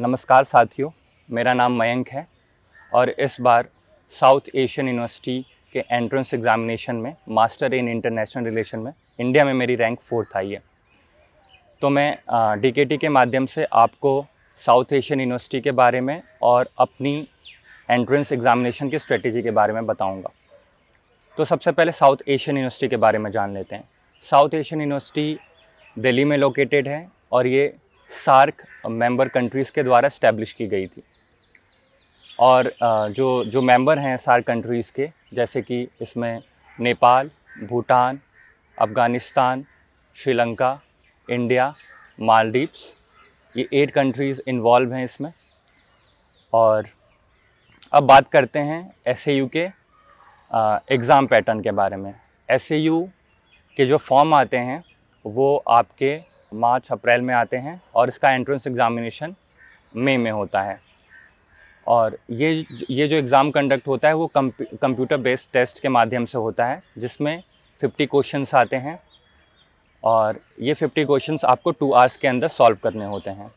नमस्कार साथियों मेरा नाम मयंक है और इस बार साउथ एशियन यूनिवर्सिटी के एंट्रेंस एग्ज़ामिनेशन में मास्टर इन इंटरनेशनल रिलेशन में इंडिया में मेरी रैंक फोर्थ आई है तो मैं डी के माध्यम से आपको साउथ एशियन यूनिवर्सिटी के बारे में और अपनी एंट्रेंस एग्ज़ामिनेशन की स्ट्रेटजी के बारे में बताऊंगा। तो सबसे पहले साउथ एशियन यूनिवर्सिटी के बारे में जान लेते हैं साउथ एशियन यूनिवर्सिटी दिल्ली में लोकेटेड है और ये सार्क मेंबर कंट्रीज़ के द्वारा इस्टेब्लिश की गई थी और जो जो मेंबर हैं सार्क कंट्रीज़ के जैसे कि इसमें नेपाल भूटान अफ़गानिस्तान श्रीलंका इंडिया मालदीव्स ये एट कंट्रीज़ इन्वॉल्व हैं इसमें और अब बात करते हैं एस के एग्ज़ाम पैटर्न के बारे में एस के जो फॉर्म आते हैं वो आपके मार्च अप्रैल में आते हैं और इसका एंट्रेंस एग्ज़ामिनेशन मई में होता है और ये ये जो एग्ज़ाम कंडक्ट होता है वो कंप्यूटर बेस्ड टेस्ट के माध्यम से होता है जिसमें 50 क्वेश्चंस आते हैं और ये 50 क्वेश्चंस आपको टू आवर्स के अंदर सॉल्व करने होते हैं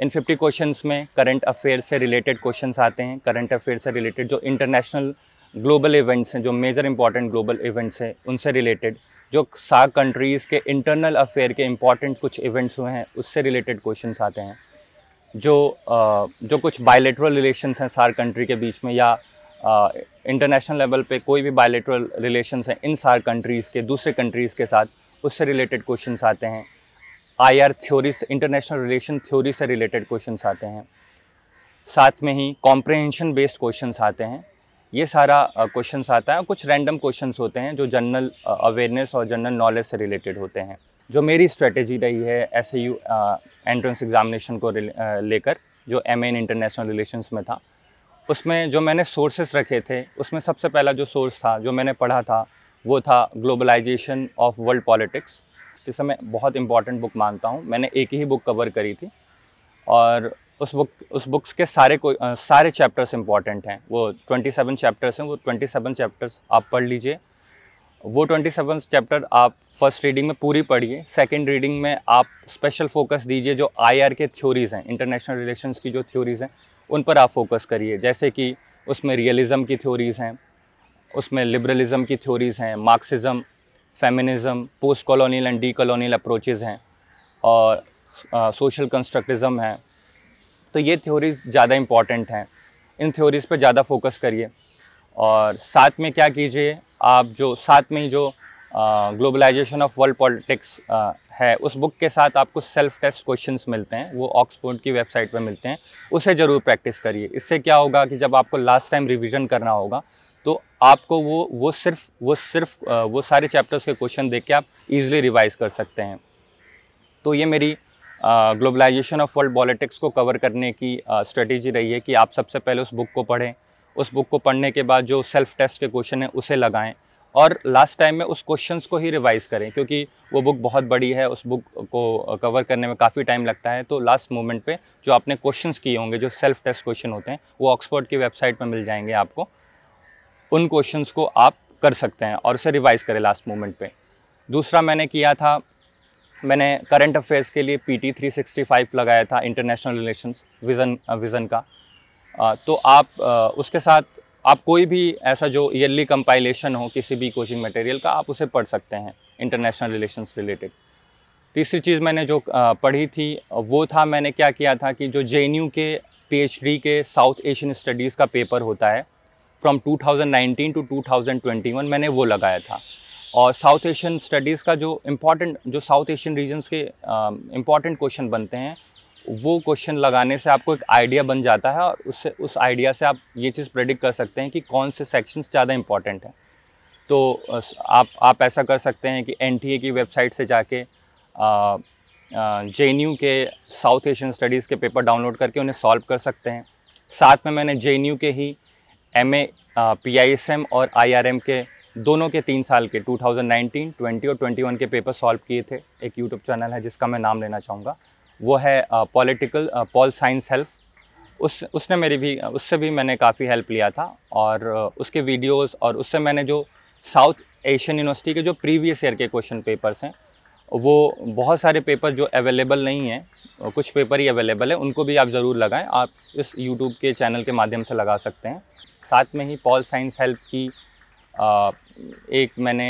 इन 50 क्वेश्चंस में करंट अफेयर से रिलेटेड क्वेश्चंस आते हैं करंट अफेयर से रिलेटेड जो इंटरनेशनल ग्लोबल इवेंट्स हैं जो मेजर इंपॉर्टेंट ग्लोबल इवेंट्स हैं उनसे रिलेटेड जो सार्क कंट्रीज़ के इंटरनल अफेयर के इम्पॉर्टेंट कुछ इवेंट्स हुए हैं उससे रिलेटेड क्वेश्चन आते हैं जो जो कुछ बायलेटरल रिलेशंस हैं सार कंट्री के बीच में या इंटरनेशनल लेवल पे कोई भी बायलेटरल रिलेशंस हैं इन सार कंट्रीज़ के दूसरे कंट्रीज़ के साथ उससे रिलेटेड क्वेश्चन आते हैं आई आर थ्योरी से इंटरनेशनल रिलेशन थ्योरी से रिलेटेड क्वेश्चन आते हैं साथ में ही कॉम्प्रहेंशन बेस्ड क्वेश्चन आते हैं ये सारा क्वेश्चन आता है कुछ रैंडम क्वेश्चन होते हैं जो जनरल अवेयरनेस और जनरल नॉलेज से रिलेटेड होते हैं जो मेरी स्ट्रेटेजी रही है एस यू एंट्रेंस एग्जामिनेशन को लेकर जो एम एन इंटरनेशनल रिलेशंस में था उसमें जो मैंने सोर्सेस रखे थे उसमें सबसे पहला जो सोर्स था जो मैंने पढ़ा था वो था ग्लोबलाइजेशन ऑफ वर्ल्ड पॉलिटिक्स जिसे मैं बहुत इंपॉर्टेंट बुक मानता हूँ मैंने एक ही बुक कवर करी थी और उस बुक उस बुक्स के सारे को आ, सारे चैप्टर्स इंपॉर्टेंट हैं वो ट्वेंटी सेवन चैप्टर्स हैं वो ट्वेंटी सेवन चैप्टर्स आप पढ़ लीजिए वो ट्वेंटी सेवन चैप्टर आप फर्स्ट रीडिंग में पूरी पढ़िए सेकंड रीडिंग में आप स्पेशल फोकस दीजिए जो आईआर के थ्योरीज़ हैं इंटरनेशनल रिलेशंस की जो थ्योरीज़ हैं उन पर आप फोकस करिए जैसे कि उसमें रियलिज़म की थ्योरीज़ हैं उसमें लिबरलिज़म की थ्योरीज़ हैं Marxism feminism post colonial and decolonial approaches हैं और सोशल कंस्ट्रक्टिज़म है तो ये थ्योरीज़ ज़्यादा इम्पॉर्टेंट हैं इन थ्योरीज़ पर ज़्यादा फोकस करिए और साथ में क्या कीजिए आप जो साथ में ही जो ग्लोबलाइजेशन ऑफ वर्ल्ड पॉलिटिक्स है उस बुक के साथ आपको सेल्फ टेस्ट क्वेश्चंस मिलते हैं वो ऑक्सफोर्ड की वेबसाइट पर मिलते हैं उसे ज़रूर प्रैक्टिस करिए इससे क्या होगा कि जब आपको लास्ट टाइम रिविज़न करना होगा तो आपको वो वो सिर्फ वो सिर्फ वो सारे चैप्टर्स के क्वेश्चन देख के आप ईज़िली रिवाइज़ कर सकते हैं तो ये मेरी ग्लोबलाइजेशन ऑफ वर्ल्ड पॉलिटिक्स को कवर करने की स्ट्रेटेजी रही है कि आप सबसे पहले उस बुक को पढ़ें उस बुक को पढ़ने के बाद जो सेल्फ टेस्ट के क्वेश्चन हैं उसे लगाएं और लास्ट टाइम में उस क्वेश्चंस को ही रिवाइज करें क्योंकि वो बुक बहुत बड़ी है उस बुक को कवर करने में काफ़ी टाइम लगता है तो लास्ट मोमेंट पे जो आपने क्वेश्चंस किए होंगे जो सेल्फ टेस्ट क्वेश्चन होते हैं वो ऑक्सफोर्ड की वेबसाइट पर मिल जाएंगे आपको उन क्वेश्चन को आप कर सकते हैं और उसे रिवाइज़ करें लास्ट मोमेंट पर दूसरा मैंने किया था मैंने करंट अफेयर्स के लिए सिक्सटी फाइव लगाया था इंटरनेशनल रिलेशन विज़न विज़न का तो आप उसके साथ आप कोई भी ऐसा जो ईयरली कंपाइलेशन हो किसी भी कोचिंग मटेरियल का आप उसे पढ़ सकते हैं इंटरनेशनल रिलेशंस रिलेटेड तीसरी चीज़ मैंने जो पढ़ी थी वो था मैंने क्या किया था कि जो जे के पीएचडी के साउथ एशियन स्टडीज़ का पेपर होता है फ्रॉम 2019 टू 2021 मैंने वो लगाया था और साउथ एशियन स्टडीज़ का जो इम्पॉर्टेंट जो साउथ एशियन रीजन्स के इम्पॉर्टेंट um, क्वेश्चन बनते हैं वो क्वेश्चन लगाने से आपको एक आइडिया बन जाता है और उससे उस आइडिया से आप ये चीज़ प्रेडिक्ट कर सकते हैं कि कौन से सेक्शंस ज़्यादा इम्पॉर्टेंट हैं तो आप आप ऐसा कर सकते हैं कि एन की वेबसाइट से जाके J K South Asian studies के पेपर डाउनलोड करके उन्हें सॉल्व कर सकते हैं साथ में मैंने जे के ही M A P I S M और आई आर एम के दोनों के तीन साल के 2019, 20 और 21 के पेपर सॉल्व किए थे एक यूट्यूब चैनल है जिसका मैं नाम लेना चाहूँगा वो है पॉलिटिकल पॉल साइंस हेल्प उस उसने मेरी भी उससे भी मैंने काफ़ी हेल्प लिया था और उसके वीडियोस और उससे मैंने जो साउथ एशियन यूनिवर्सिटी के जो प्रीवियस ईयर के क्वेश्चन पेपर्स हैं वो बहुत सारे पेपर जो अवेलेबल नहीं हैं कुछ पेपर ही अवेलेबल है उनको भी आप ज़रूर लगाएं आप इस यूट्यूब के चैनल के माध्यम से लगा सकते हैं साथ में ही पॉल साइंस हेल्प की एक मैंने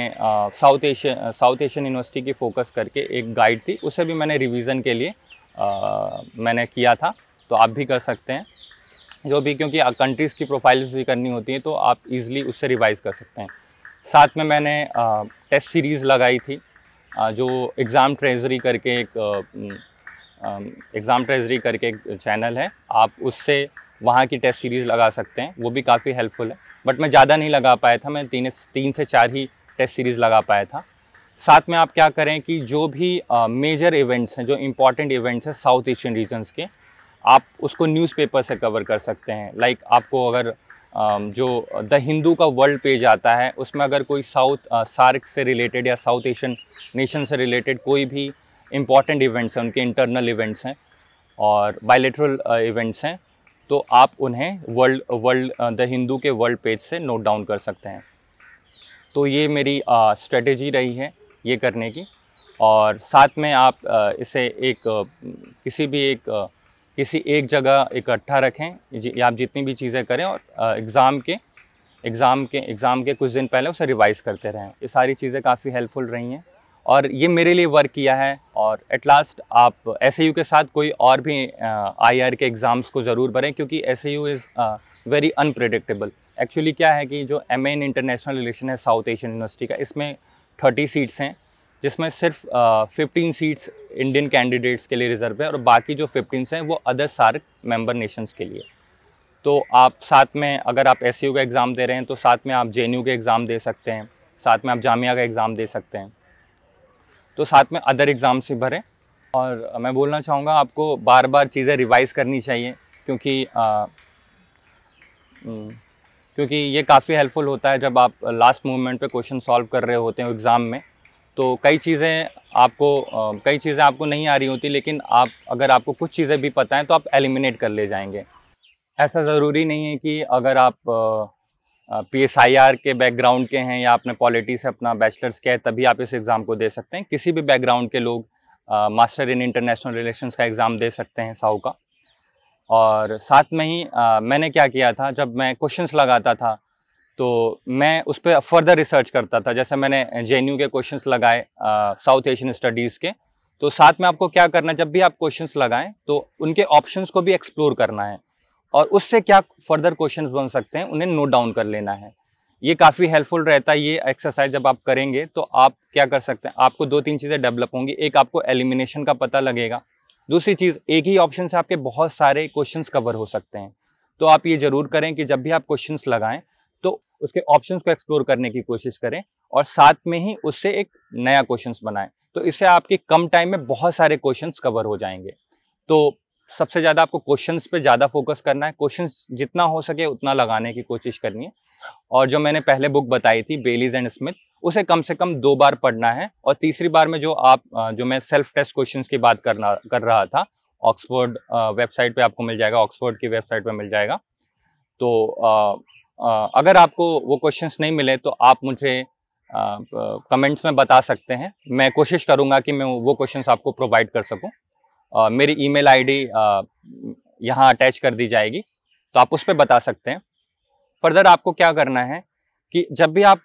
South Asian South Asian university की फोकस करके एक गाइड थी उसे भी मैंने रिवीजन के लिए आ, मैंने किया था तो आप भी कर सकते हैं जो भी क्योंकि कंट्रीज़ की प्रोफाइल्स भी करनी होती हैं तो आप इजीली उससे रिवाइज़ कर सकते हैं साथ में मैंने आ, टेस्ट सीरीज़ लगाई थी आ, जो एग्ज़ाम ट्रेजरी करके एक एग्ज़ाम ट्रेजरी करके एक चैनल है आप उससे वहाँ की टेस्ट सीरीज़ लगा सकते हैं वो भी काफ़ी हेल्पफुल है बट मैं ज़्यादा नहीं लगा पाया था मैं तीन तीन से चार ही टेस्ट सीरीज़ लगा पाया था साथ में आप क्या करें कि जो भी मेजर इवेंट्स हैं जो इम्पॉर्टेंट इवेंट्स हैं साउथ एशियन रीजन्स के आप उसको न्यूज़पेपर से कवर कर सकते हैं लाइक आपको अगर जो द हिंदू का वर्ल्ड पेज आता है उसमें अगर कोई साउथ सार्क से रिलेटेड या साउथ एशियन नेशन से रिलेटेड कोई भी इम्पॉर्टेंट इवेंट्स हैं उनके इंटरनल इवेंट्स हैं और बायलेटरल इवेंट्स हैं तो आप उन्हें वर्ल्ड वर्ल्ड द हिंदू के वर्ल्ड पेज से नोट डाउन कर सकते हैं तो ये मेरी स्ट्रेटजी रही है ये करने की और साथ में आप आ, इसे एक किसी भी एक किसी एक जगह इकट्ठा रखें जी, आप जितनी भी चीज़ें करें और एग्ज़ाम के एग्ज़ाम के एग्ज़ाम के कुछ दिन पहले उसे रिवाइज़ करते रहें ये सारी चीज़ें काफ़ी हेल्पफुल रही हैं और ये मेरे लिए वर्क किया है और एट लास्ट आप एस के साथ कोई और भी आई के एग्ज़ाम्स को ज़रूर भरें क्योंकि S is very unpredictable actually क्या है कि जो एम इन इंटरनेशनल रिलेशन है साउथ एशियन यूनिवर्सिटी का इसमें थर्टी सीट्स हैं जिसमें सिर्फ फिफ्टीन सीट्स इंडियन कैंडिडेट्स के लिए रिजर्व है और बाकी जो फिफ्टीन हैं वो अदर सार्क मेंबर नेशंस के लिए तो आप साथ में अगर आप एस का एग्ज़ाम दे रहे हैं तो साथ में आप जे के एग्ज़ाम दे सकते हैं साथ में आप जामिया का एग्ज़ाम दे सकते हैं तो साथ में अदर एग्ज़ाम से भरें और मैं बोलना चाहूँगा आपको बार बार चीज़ें रिवाइज़ करनी चाहिए क्योंकि आ, हम्म, क्योंकि ये काफ़ी हेल्पफुल होता है जब आप लास्ट मोमेंट पे क्वेश्चन सॉल्व कर रहे होते हैं एग्ज़ाम में तो कई चीज़ें आपको कई चीज़ें आपको नहीं आ रही होती लेकिन आप अगर आपको कुछ चीज़ें भी पता हैं तो आप एलिमिनेट कर ले जाएंगे ऐसा ज़रूरी नहीं है कि अगर आप पीएसआईआर के बैकग्राउंड के हैं या आपने पॉलिटी से अपना बैचलर्स किया है तभी आप इस एग्ज़ाम को दे सकते हैं किसी भी बैकग्राउंड के लोग मास्टर इन इंटरनेशनल रिलेशंस का एग्ज़ाम दे सकते हैं साहू का और साथ में ही आ, मैंने क्या किया था जब मैं क्वेश्चंस लगाता था तो मैं उस पर फर्दर रिसर्च करता था जैसे मैंने जे के क्वेश्चन लगाए साउथ एशियन स्टडीज़ के तो साथ में आपको क्या करना जब भी आप क्वेश्चंस लगाएं तो उनके ऑप्शंस को भी एक्सप्लोर करना है और उससे क्या फर्दर क्वेश्चन बन सकते हैं उन्हें नोट डाउन कर लेना है ये काफ़ी हेल्पफुल रहता है ये एक्सरसाइज जब आप करेंगे तो आप क्या कर सकते हैं आपको दो तीन चीज़ें डेवलप होंगी एक आपको एलिमिनेशन का पता लगेगा दूसरी चीज़ एक ही ऑप्शन से आपके बहुत सारे क्वेश्चन कवर हो सकते हैं तो आप ये ज़रूर करें कि जब भी आप क्वेश्चन लगाएं तो उसके ऑप्शंस को एक्सप्लोर करने की कोशिश करें और साथ में ही उससे एक नया क्वेश्चन बनाएं तो इससे आपके कम टाइम में बहुत सारे क्वेश्चन कवर हो जाएंगे तो सबसे ज़्यादा आपको क्वेश्चंस पे ज़्यादा फोकस करना है क्वेश्चंस जितना हो सके उतना लगाने की कोशिश करनी है और जो मैंने पहले बुक बताई थी बेलीज एंड स्मिथ उसे कम से कम दो बार पढ़ना है और तीसरी बार में जो आप जो मैं सेल्फ टेस्ट क्वेश्चंस की बात करना कर रहा था ऑक्सफोर्ड वेबसाइट पे आपको मिल जाएगा ऑक्सफोर्ड की वेबसाइट पर मिल जाएगा तो आ, आ, अगर आपको वो क्वेश्चन नहीं मिले तो आप मुझे कमेंट्स में बता सकते हैं मैं कोशिश करूँगा कि मैं वो क्वेश्चंस आपको प्रोवाइड कर सकूँ आ, मेरी ईमेल आईडी यहाँ अटैच कर दी जाएगी तो आप उस पर बता सकते हैं फर्दर आपको क्या करना है कि जब भी आप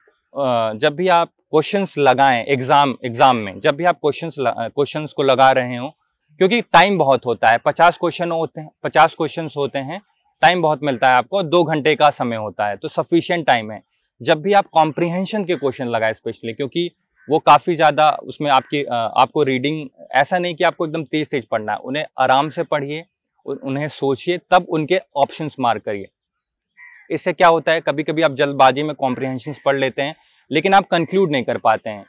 जब भी आप क्वेश्चंस लगाएं एग्ज़ाम एग्ज़ाम में जब भी आप क्वेश्चंस क्वेश्चंस को लगा रहे हो क्योंकि टाइम बहुत होता है पचास क्वेश्चन होते हैं पचास क्वेश्चन होते हैं टाइम बहुत मिलता है आपको दो घंटे का समय होता है तो सफिशियंट टाइम है जब भी आप कॉम्प्रिहेंशन के क्वेश्चन लगाए स्पेशली क्योंकि वो काफ़ी ज़्यादा उसमें आपकी आपको रीडिंग ऐसा नहीं कि आपको एकदम तेज तेज पढ़ना है उन्हें आराम से पढ़िए उन्हें सोचिए तब उनके ऑप्शन मार्क करिए इससे क्या होता है कभी कभी आप जल्दबाजी में कॉम्प्रिहेंशन पढ़ लेते हैं लेकिन आप कंक्लूड नहीं कर पाते हैं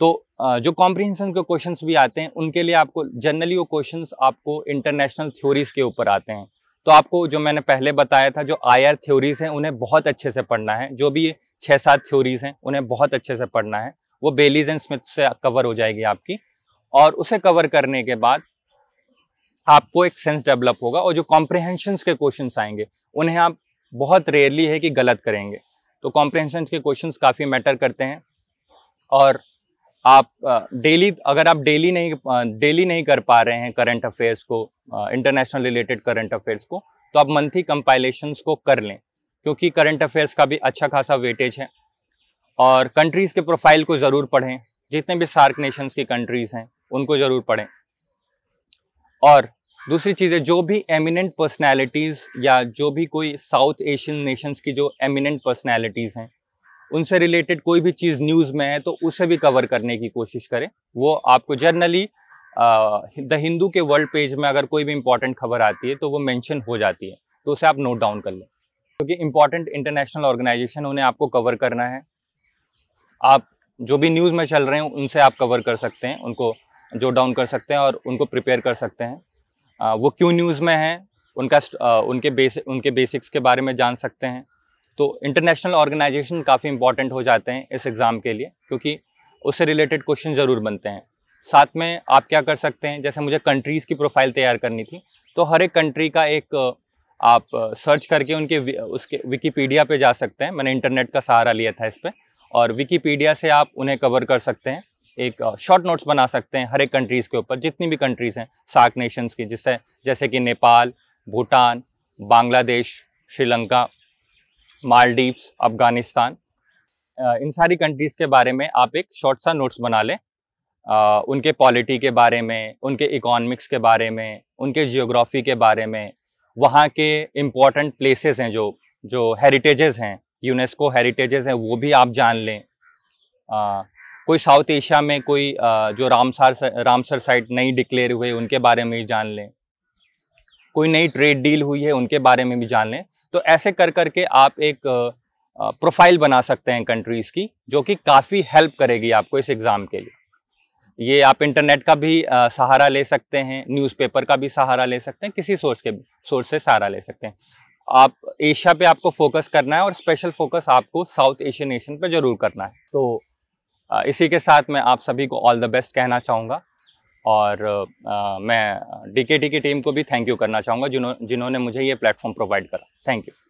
तो जो कॉम्प्रीहेंशन के क्वेश्चन भी आते हैं उनके लिए आपको जनरली वो क्वेश्चन आपको इंटरनेशनल थ्योरीज के ऊपर आते हैं तो आपको जो मैंने पहले बताया था जो आई आर थ्योरीज हैं उन्हें बहुत अच्छे से पढ़ना है जो भी छः सात थ्योरीज हैं उन्हें बहुत अच्छे से पढ़ना है वो बेलीज एंड स्मिथ से कवर हो जाएगी आपकी और उसे कवर करने के बाद आपको एक सेंस डेवलप होगा और जो कॉम्प्रिहेंशन के क्वेश्चन आएंगे उन्हें आप बहुत रेयरली है कि गलत करेंगे तो कॉम्प्रिहेंशन के क्वेश्चन काफ़ी मैटर करते हैं और आप डेली अगर आप डेली नहीं डेली नहीं कर पा रहे हैं करंट अफेयर्स को इंटरनेशनल रिलेटेड करंट अफेयर्स को तो आप मंथली कंपाइलेशंस को कर लें क्योंकि करंट अफेयर्स का भी अच्छा खासा वेटेज है और कंट्रीज़ के प्रोफाइल को ज़रूर पढ़ें जितने भी सार्क नेशंस की कंट्रीज़ हैं उनको ज़रूर पढ़ें और दूसरी चीज़ें जो भी एमिनेंट पर्सनैलिटीज़ या जो भी कोई साउथ एशियन नेशंस की जो एमिनेंट पर्सनैलिटीज़ हैं उनसे रिलेटेड कोई भी चीज़ न्यूज़ में है तो उसे भी कवर करने की कोशिश करें वो आपको जर्नली द हिंदू के वर्ल्ड पेज में अगर कोई भी इंपॉर्टेंट खबर आती है तो वो मैंशन हो जाती है तो उसे आप नोट डाउन कर लें क्योंकि इंपॉर्टेंट इंटरनेशनल ऑर्गेनाइजेशन उन्हें आपको कवर करना है आप जो भी न्यूज़ में चल रहे हैं उनसे आप कवर कर सकते हैं उनको जो डाउन कर सकते हैं और उनको प्रिपेयर कर सकते हैं वो क्यों न्यूज़ में हैं उनका उनके बेस उनके बेसिक्स के बारे में जान सकते हैं तो इंटरनेशनल ऑर्गेनाइजेशन काफ़ी इंपॉर्टेंट हो जाते हैं इस एग्ज़ाम के लिए क्योंकि उससे रिलेटेड क्वेश्चन ज़रूर बनते हैं साथ में आप क्या कर सकते हैं जैसे मुझे कंट्रीज़ की प्रोफाइल तैयार करनी थी तो हर एक कंट्री का एक आप सर्च करके उनके उसके विकीपीडिया पे जा सकते हैं मैंने इंटरनेट का सहारा लिया था इस पर और विकीपीडिया से आप उन्हें कवर कर सकते हैं एक शॉर्ट नोट्स बना सकते हैं हर एक कंट्रीज़ के ऊपर जितनी भी कंट्रीज़ हैं सार्क नेशंस की जिससे जैसे कि नेपाल भूटान बांग्लादेश श्रीलंका मालदीव्स अफ़गानिस्तान इन सारी कंट्रीज़ के बारे में आप एक शॉर्ट सा नोट्स बना लें उनके पॉलिटी के बारे में उनके इकोनॉमिक्स के बारे में उनके जियोग्राफी के बारे में वहाँ के इम्पॉर्टेंट प्लेसेस हैं जो जो हेरिटेजेस हैं यूनेस्को हेरिटेजेस हैं वो भी आप जान लें आ, कोई साउथ एशिया में कोई आ, जो रामसार रामसर साइट नई डिक्लेयर हुए उनके बारे में भी जान लें कोई नई ट्रेड डील हुई है उनके बारे में भी जान लें तो ऐसे कर करके आप एक प्रोफाइल बना सकते हैं कंट्रीज़ की जो कि काफ़ी हेल्प करेगी आपको इस एग्ज़ाम के लिए ये आप इंटरनेट का भी आ, सहारा ले सकते हैं न्यूज़पेपर का भी सहारा ले सकते हैं किसी सोर्स के सोर्स से सहारा ले सकते हैं आप एशिया पे आपको फोकस करना है और स्पेशल फोकस आपको साउथ एशियन नेशन पे ज़रूर करना है तो इसी के साथ मैं आप सभी को ऑल द बेस्ट कहना चाहूँगा और मैं डी की टीम को भी थैंक यू करना चाहूँगा जिन्होंने मुझे ये प्लेटफॉर्म प्रोवाइड करा थैंक यू